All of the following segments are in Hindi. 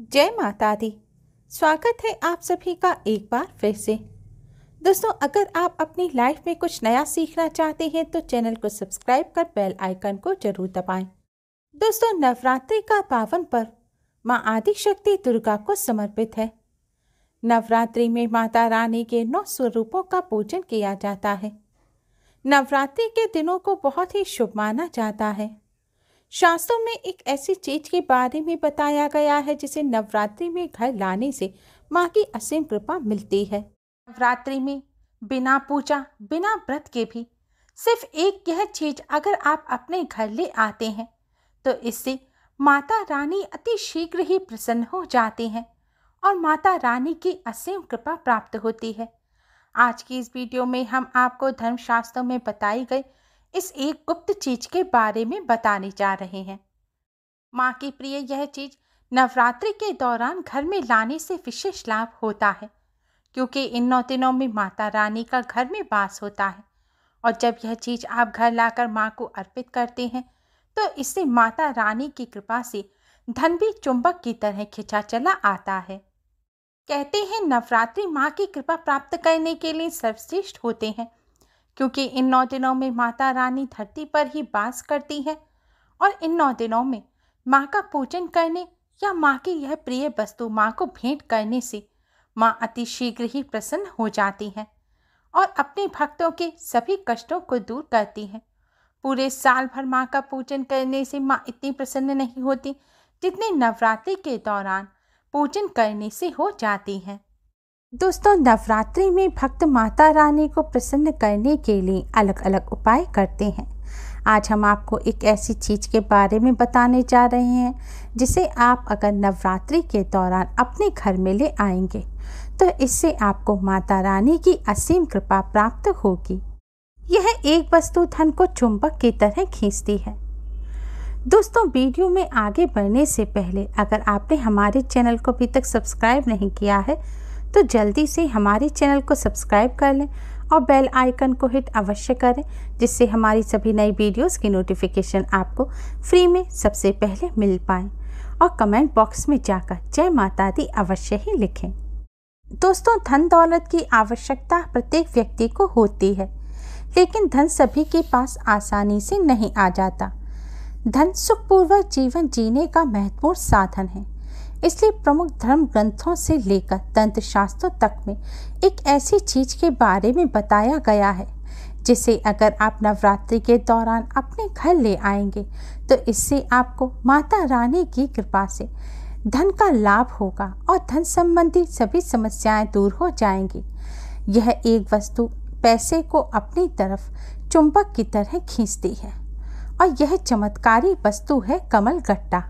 जय माता दी स्वागत है आप सभी का एक बार फिर से दोस्तों अगर आप अपनी लाइफ में कुछ नया सीखना चाहते हैं तो चैनल को सब्सक्राइब कर बेल आइकन को जरूर दबाएं। दोस्तों नवरात्रि का पावन पर्व माँ आदिशक्ति दुर्गा को समर्पित है नवरात्रि में माता रानी के नौ स्वरूपों का पूजन किया जाता है नवरात्रि के दिनों को बहुत ही शुभ माना जाता है शास्त्रों में एक ऐसी चीज के बारे में बताया गया है जिसे नवरात्रि में घर लाने से माँ की असीम कृपा मिलती है नवरात्रि में बिना पूजा बिना व्रत के भी सिर्फ एक यह चीज अगर आप अपने घर ले आते हैं तो इससे माता रानी अति शीघ्र ही प्रसन्न हो जाती हैं और माता रानी की असीम कृपा प्राप्त होती है आज की इस वीडियो में हम आपको धर्मशास्त्रों में बताई गई इस एक गुप्त चीज के बारे में बताने जा रहे हैं माँ की प्रिय यह चीज नवरात्रि के दौरान घर में लाने से विशेष लाभ होता है क्योंकि इन नौ दिनों में माता रानी का घर में वास होता है और जब यह चीज आप घर लाकर माँ को अर्पित करते हैं तो इससे माता रानी की कृपा से धन भी चुंबक की तरह खिंचा चला आता है कहते हैं नवरात्रि माँ की कृपा प्राप्त करने के लिए सर्वश्रेष्ठ होते हैं क्योंकि इन नौ दिनों में माता रानी धरती पर ही बास करती है और इन नौ दिनों में माँ का पूजन करने या माँ की यह प्रिय वस्तु माँ को भेंट करने से माँ अति शीघ्र ही प्रसन्न हो जाती है और अपने भक्तों के सभी कष्टों को दूर करती हैं पूरे साल भर माँ का पूजन करने से माँ इतनी प्रसन्न नहीं होती जितनी नवरात्रि के दौरान पूजन करने से हो जाती हैं दोस्तों नवरात्रि में भक्त माता रानी को प्रसन्न करने के लिए अलग अलग उपाय करते हैं आज हम आपको एक ऐसी चीज़ के बारे में बताने जा रहे हैं जिसे आप अगर नवरात्रि के दौरान अपने घर में ले आएंगे तो इससे आपको माता रानी की असीम कृपा प्राप्त होगी यह एक वस्तु धन को चुंबक की तरह खींचती है दोस्तों वीडियो में आगे बढ़ने से पहले अगर आपने हमारे चैनल को अभी तक सब्सक्राइब नहीं किया है तो जल्दी से हमारे चैनल को सब्सक्राइब कर लें और बेल आइकन को हिट अवश्य करें जिससे हमारी सभी नई वीडियोस की नोटिफिकेशन आपको फ्री में सबसे पहले मिल पाए और कमेंट बॉक्स में जाकर जय माता दी अवश्य ही लिखें दोस्तों धन दौलत की आवश्यकता प्रत्येक व्यक्ति को होती है लेकिन धन सभी के पास आसानी से नहीं आ जाता धन सुखपूर्वक जीवन जीने का महत्वपूर्ण साधन है इसलिए प्रमुख धर्म ग्रंथों से लेकर तंत्र शास्त्रों तक में एक ऐसी चीज के बारे में बताया गया है जिसे अगर आप नवरात्रि के दौरान अपने घर ले आएंगे तो इससे आपको माता रानी की कृपा से धन का लाभ होगा और धन संबंधी सभी समस्याएं दूर हो जाएंगी यह एक वस्तु पैसे को अपनी तरफ चुंबक की तरह खींचती है और यह चमत्कारी वस्तु है कमल गट्टा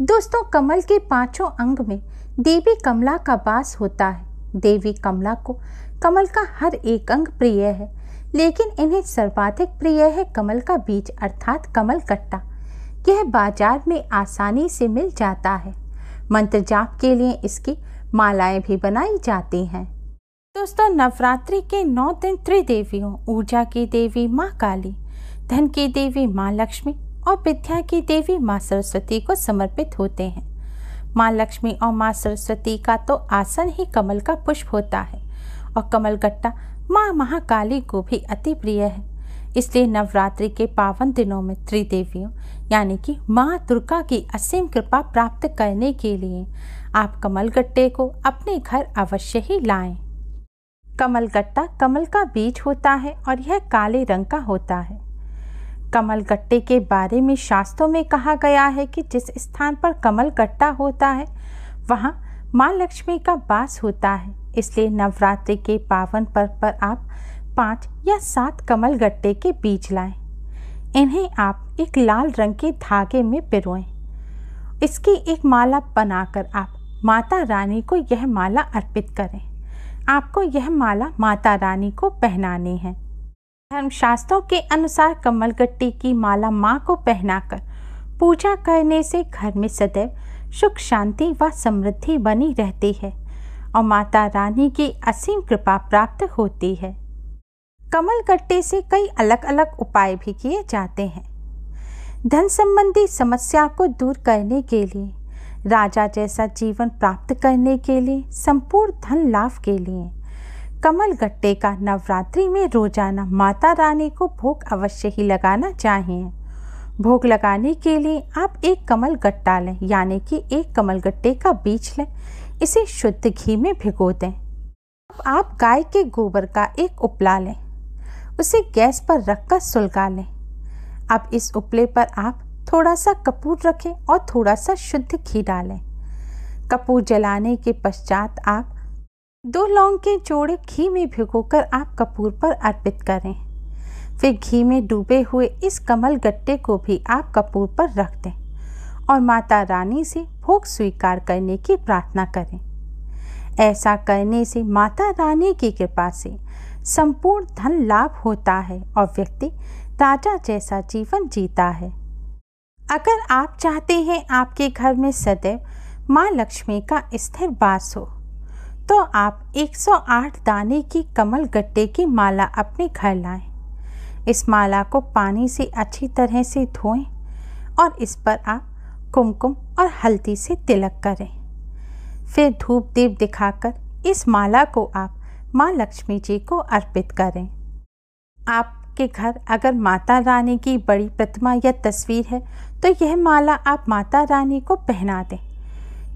दोस्तों कमल के पांचों अंग में देवी कमला का वास होता है देवी कमला को कमल का हर एक अंग प्रिय है लेकिन इन्हें सर्वाधिक प्रिय है कमल का बीज अर्थात कमल कट्टा यह बाजार में आसानी से मिल जाता है मंत्र जाप के लिए इसकी मालाएं भी बनाई जाती हैं दोस्तों नवरात्रि के नौ दिन त्रिदेवियों ऊर्जा की देवी माँ काली धन की देवी माँ लक्ष्मी और विद्या की देवी माँ सरस्वती को समर्पित होते हैं माँ लक्ष्मी और माँ सरस्वती का तो आसन ही कमल का पुष्प होता है और कमलगट्टा माँ महाकाली को भी अति प्रिय है इसलिए नवरात्रि के पावन दिनों में त्रिदेवियों यानी कि माँ दुर्गा की असीम कृपा प्राप्त करने के लिए आप कमलगट्टे को अपने घर अवश्य ही लाएं। कमलगट्टा कमल का बीज होता है और यह काले रंग का होता है कमलगट्टे के बारे में शास्त्रों में कहा गया है कि जिस स्थान पर कमलगट्टा होता है वहाँ माँ लक्ष्मी का वास होता है इसलिए नवरात्रि के पावन पर्व पर आप पाँच या सात कमलगट्टे के बीज लाएं इन्हें आप एक लाल रंग के धागे में पिरोएं इसकी एक माला बनाकर आप माता रानी को यह माला अर्पित करें आपको यह माला माता रानी को पहनानी है धर्मशास्त्रों के अनुसार कमल गट्टी की माला माँ को पहनाकर पूजा करने से घर में सदैव सुख शांति व समृद्धि बनी रहती है और माता रानी की असीम कृपा प्राप्त होती है कमल गट्टे से कई अलग अलग उपाय भी किए जाते हैं धन संबंधी समस्या को दूर करने के लिए राजा जैसा जीवन प्राप्त करने के लिए संपूर्ण धन लाभ के लिए कमल गट्टे का नवरात्रि में रोजाना माता रानी को भोग अवश्य ही लगाना चाहिए भोग लगाने के लिए आप एक कमल गट्टा लें यानी कि एक कमल गट्टे का बीज लें इसे शुद्ध घी में भिगो दें अब आप गाय के गोबर का एक उपला लें उसे गैस पर रखकर सुलगा लें अब इस उपले पर आप थोड़ा सा कपूर रखें और थोड़ा सा शुद्ध घी डालें कपूर जलाने के पश्चात आप दो लौंग के जोड़े घी में भिगोकर आप कपूर पर अर्पित करें फिर घी में डूबे हुए इस कमल गट्टे को भी आप कपूर पर रख दें और माता रानी से भोग स्वीकार करने की प्रार्थना करें ऐसा करने से माता रानी की कृपा से संपूर्ण धन लाभ होता है और व्यक्ति राजा जैसा जीवन जीता है अगर आप चाहते हैं आपके घर में सदैव माँ लक्ष्मी का स्थिर वास हो तो आप 108 दाने की कमल गट्टे की माला अपने घर लाएं। इस माला को पानी से अच्छी तरह से धोएं और इस पर आप कुमकुम और हल्दी से तिलक करें फिर धूप दीप दिखाकर इस माला को आप माँ लक्ष्मी जी को अर्पित करें आपके घर अगर माता रानी की बड़ी प्रतिमा या तस्वीर है तो यह माला आप माता रानी को पहना दें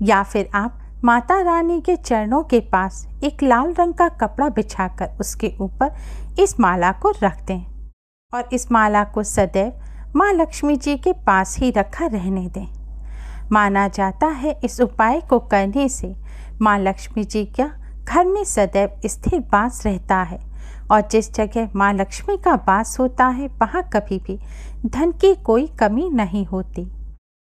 या फिर आप माता रानी के चरणों के पास एक लाल रंग का कपड़ा बिछाकर उसके ऊपर इस माला को रख दें और इस माला को सदैव माँ लक्ष्मी जी के पास ही रखा रहने दें माना जाता है इस उपाय को करने से माँ लक्ष्मी जी का घर में सदैव स्थिर बास रहता है और जिस जगह माँ लक्ष्मी का बास होता है वहाँ कभी भी धन की कोई कमी नहीं होती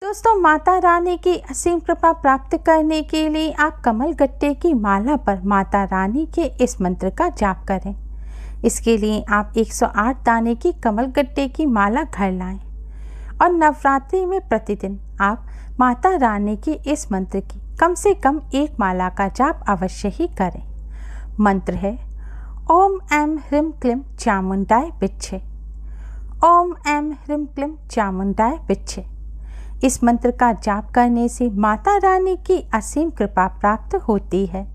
दोस्तों माता रानी की असीम कृपा प्राप्त करने के लिए आप कमल गट्टे की माला पर माता रानी के इस मंत्र का जाप करें इसके लिए आप 108 दाने की कमल गट्टे की माला घर लाएं और नवरात्रि में प्रतिदिन आप माता रानी के इस मंत्र की कम से कम एक माला का जाप अवश्य ही करें मंत्र है ओम ऐम ह्रीम क्लिम चामुंडाय बिच्छे ओम ऐम ह्रीम क्लिम चामुंडाय बिच्छे इस मंत्र का जाप करने से माता रानी की असीम कृपा प्राप्त होती है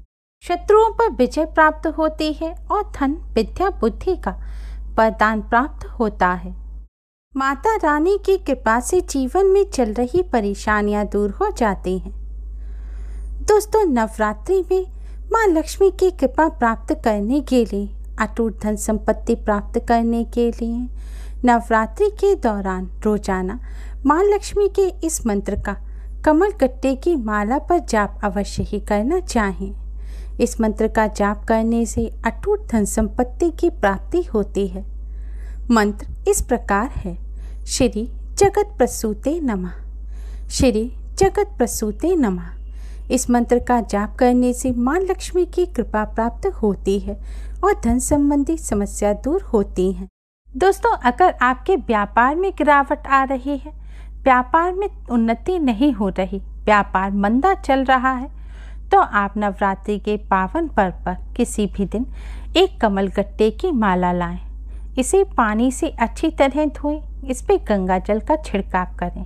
शत्रुओं पर विजय प्राप्त होती है और धन विद्या बुद्धि का वरदान प्राप्त होता है माता रानी की कृपा से जीवन में चल रही परेशानियां दूर हो जाती हैं दोस्तों नवरात्रि में माँ लक्ष्मी की कृपा प्राप्त करने के लिए अटूट धन संपत्ति प्राप्त करने के लिए नवरात्रि के दौरान रोजाना माँ लक्ष्मी के इस मंत्र का कमल गट्टे की माला पर जाप अवश्य ही करना चाहें इस मंत्र का जाप करने से अटूट धन संपत्ति की प्राप्ति होती है मंत्र इस प्रकार है श्री जगत प्रसूते नमः श्री जगत प्रसूते नमः इस मंत्र का जाप करने से माँ लक्ष्मी की कृपा प्राप्त होती है और धन संबंधी समस्या दूर होती हैं दोस्तों अगर आपके व्यापार में गिरावट आ रही है व्यापार में उन्नति नहीं हो रही व्यापार मंदा चल रहा है तो आप नवरात्रि के पावन पर्व पर किसी भी दिन एक कमल गट्टे की माला लाएं इसे पानी से अच्छी तरह धोएं इस पर गंगा जल का छिड़काव करें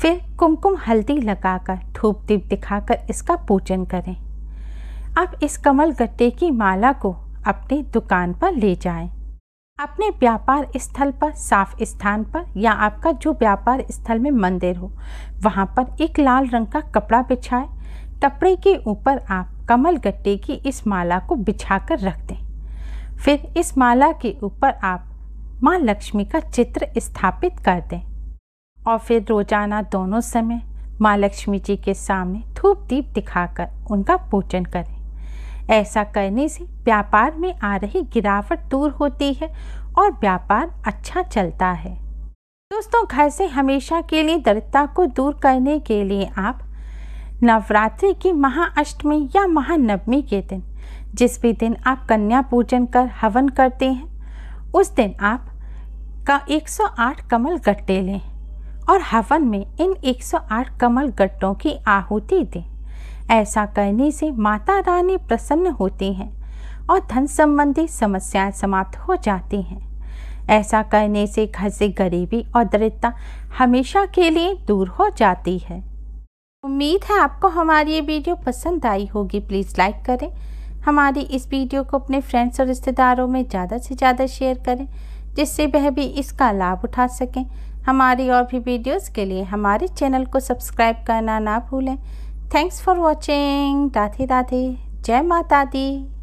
फिर कुमकुम हल्दी लगाकर धूप दीप दिखाकर इसका पूजन करें आप इस कमल गट्टे की माला को अपनी दुकान पर ले जाएं। अपने व्यापार स्थल पर साफ स्थान पर या आपका जो व्यापार स्थल में मंदिर हो वहाँ पर एक लाल रंग का कपड़ा बिछाएं कपड़े के ऊपर आप कमल गट्टे की इस माला को बिछा कर रख दें फिर इस माला के ऊपर आप माँ लक्ष्मी का चित्र स्थापित कर दें और फिर रोजाना दोनों समय माँ लक्ष्मी जी के सामने धूप दीप दिखाकर उनका पूजन करें ऐसा करने से व्यापार में आ रही गिरावट दूर होती है और व्यापार अच्छा चलता है दोस्तों घर से हमेशा के लिए दरिद्रता को दूर करने के लिए आप नवरात्रि की महाअष्टमी या महानवमी के दिन जिस भी दिन आप कन्या पूजन कर हवन करते हैं उस दिन आप का 108 कमल गट्टे लें और हवन में इन 108 कमल गट्टों की आहुति दें ऐसा करने से माता रानी प्रसन्न होती हैं और धन संबंधी समस्याएं समाप्त हो जाती हैं ऐसा करने से घर से गरीबी और दरिद्रता हमेशा के लिए दूर हो जाती है उम्मीद है आपको हमारी ये वीडियो पसंद आई होगी प्लीज़ लाइक करें हमारी इस वीडियो को अपने फ्रेंड्स और रिश्तेदारों में ज़्यादा से ज़्यादा शेयर करें जिससे वह भी इसका लाभ उठा सकें हमारी और भी वीडियोस के लिए हमारे चैनल को सब्सक्राइब करना ना भूलें Thanks for watching. Dati Dati. Jai Mata